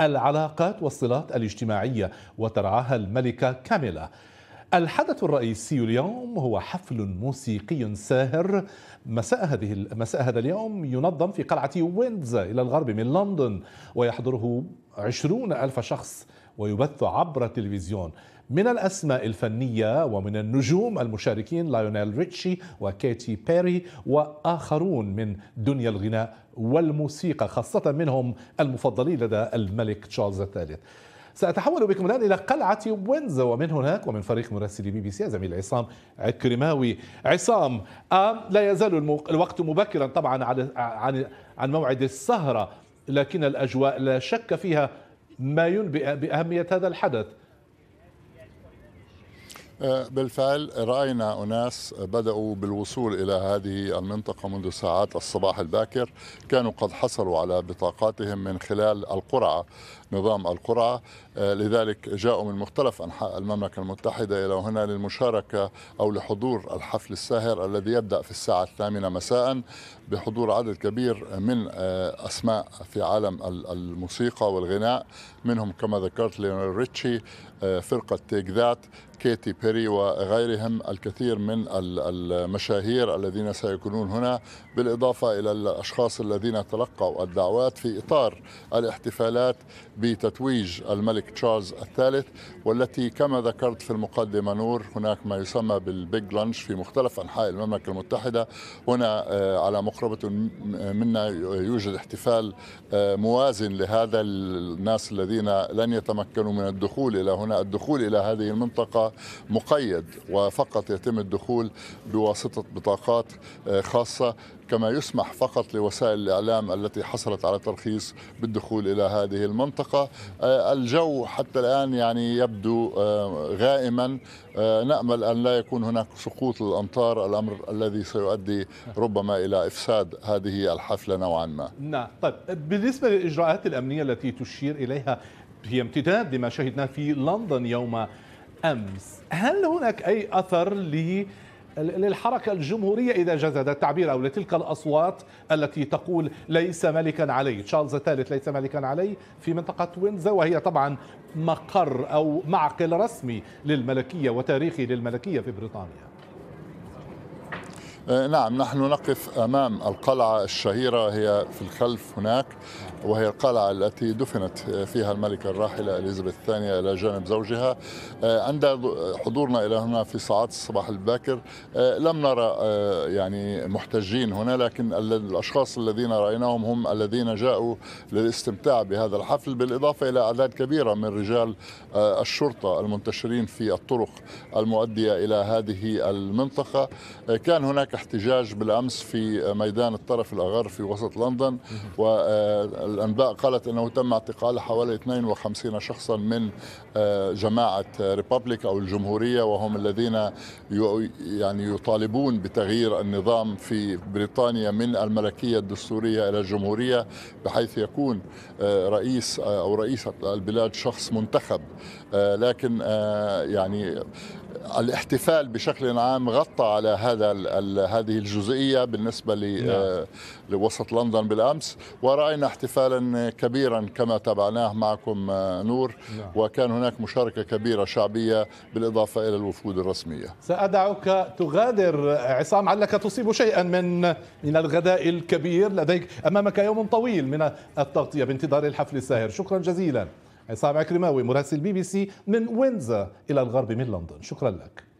العلاقات والصلات الاجتماعية وترعاها الملكة كاميلا الحدث الرئيسي اليوم هو حفل موسيقي ساهر مساء هذه مساء هذا اليوم ينظم في قلعة ويندز إلى الغرب من لندن ويحضره عشرون ألف شخص ويبث عبر التلفزيون من الأسماء الفنية ومن النجوم المشاركين ليونيل ريتشي وكيتي بيري وآخرون من دنيا الغناء والموسيقى خاصة منهم المفضلين لدى الملك تشارلز الثالث سأتحول بكم الآن إلى قلعة وينزا ومن هناك ومن فريق مراسلي بي بي سي زميل عصام عكرماوي عصام آه، لا يزال الوقت مبكرا طبعا عن عن موعد السهرة لكن الأجواء لا شك فيها ما ينبئ بأهمية هذا الحدث آه، بالفعل راينا اناس بداوا بالوصول الى هذه المنطقه منذ ساعات الصباح الباكر، كانوا قد حصلوا على بطاقاتهم من خلال القرعه، نظام القرعه، آه، لذلك جاءوا من مختلف انحاء المملكه المتحده الى هنا للمشاركه او لحضور الحفل الساهر الذي يبدا في الساعه الثامنه مساء بحضور عدد كبير من آه، اسماء في عالم الموسيقى والغناء، منهم كما ذكرت ليونيل ريتشي، فرقه تيك ذات كيتي بيري وغيرهم الكثير من المشاهير الذين سيكونون هنا بالإضافة إلى الأشخاص الذين تلقوا الدعوات في إطار الاحتفالات بتتويج الملك تشارلز الثالث والتي كما ذكرت في المقدمة نور هناك ما يسمى بالبيج لانش في مختلف أنحاء المملكة المتحدة هنا آه، على مقربة منا يوجد احتفال آه، موازن لهذا الناس الذين لن يتمكنوا من الدخول إلى هنا الدخول إلى هذه المنطقة مقيد وفقط يتم الدخول بواسطة بطاقات آه، خاصة كما يسمح فقط لوسائل الإعلام التي حصلت على ترخيص بالدخول إلى هذه المنطقة آه، الجو حتى الآن يعني يبدو آه، غائما نأمل أن لا يكون هناك سقوط الأمطار الأمر الذي سيؤدي ربما إلى إفساد هذه الحفلة نوعا ما نعم طيب بالنسبة للإجراءات الأمنية التي تشير إليها هي امتداد لما شهدناه في لندن يوم أمس هل هناك أي أثر ل للحركة الجمهورية إذا جاز التعبير أو لتلك الأصوات التي تقول ليس ملكا علي تشارلز الثالث ليس ملكا علي في منطقة وينزا وهي طبعا مقر أو معقل رسمي للملكية وتاريخي للملكية في بريطانيا آه، نعم نحن نقف أمام القلعة الشهيرة هي في الخلف هناك وهي القلعة التي دفنت فيها الملكة الراحلة إليزابيث الثانية إلى جانب زوجها آه، عند حضورنا إلى هنا في ساعات الصباح الباكر آه، لم نرى يعني محتجين هنا لكن الأشخاص الذين رأيناهم هم الذين جاءوا للاستمتاع بهذا الحفل بالإضافة إلى أعداد كبيرة من رجال الشرطة المنتشرين في الطرق المؤدية إلى هذه المنطقة كان هناك احتجاج بالامس في ميدان الطرف الاغر في وسط لندن والانباء قالت انه تم اعتقال حوالي 52 شخصا من آه، جماعه ريبابليك او الجمهوريه وهم الذين يعني يطالبون بتغيير النظام في بريطانيا من الملكيه الدستوريه الى الجمهوريه بحيث يكون آه، رئيس آه، او رئيسه البلاد شخص منتخب لكن يعني الاحتفال بشكل عام غطى على هذا هذه الجزئيه بالنسبه نعم. آه، لوسط لندن بالامس وراينا احتفالا كبيرا كما تابعناه معكم آه، نور نعم. وكان هناك مشاركه كبيره شعبيه بالاضافه الى الوفود الرسميه سادعك تغادر عصام علك تصيب شيئا من من الغداء الكبير لديك امامك يوم طويل من التغطيه بانتظار الحفل الساهر شكرا جزيلا عصام عكرماوي مراسل بي بي سي من وينزا إلى الغرب من لندن شكرا لك